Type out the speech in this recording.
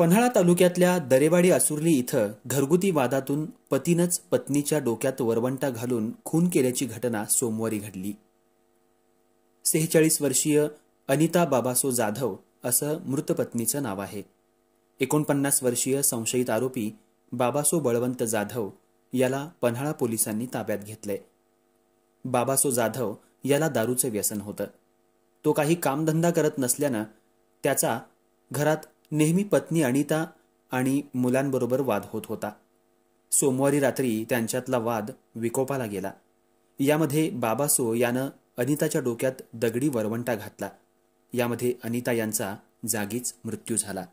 पन्हाळा तालुक्यातल्या दरेवाडी असुरली इथं घरगुती वादातून पतीनंच पत्नीच्या डोक्यात वरवंटा घालून खून केल्याची घटना सोमवारी घडली सेहेचाळीस वर्षीय अनिता बाबासो जाधव असं मृत पत्नीचं नाव आहे एकोणपन्नास वर्षीय संशयित आरोपी बाबासो बळवंत जाधव याला पन्हाळा पोलिसांनी ताब्यात घेतलंय बाबासो जाधव याला दारूचं व्यसन होतं तो काही कामधंदा करत नसल्यानं त्याचा घरात नेहमी पत्नी अनिता आणि मुलांबरोबर वाद होत होता सोमवारी रात्री त्यांच्यातला वाद विकोपाला गेला यामध्ये बाबासो यानं अनिताच्या डोक्यात दगडी वरवंटा घातला यामध्ये अनिता यांचा जागीच मृत्यू झाला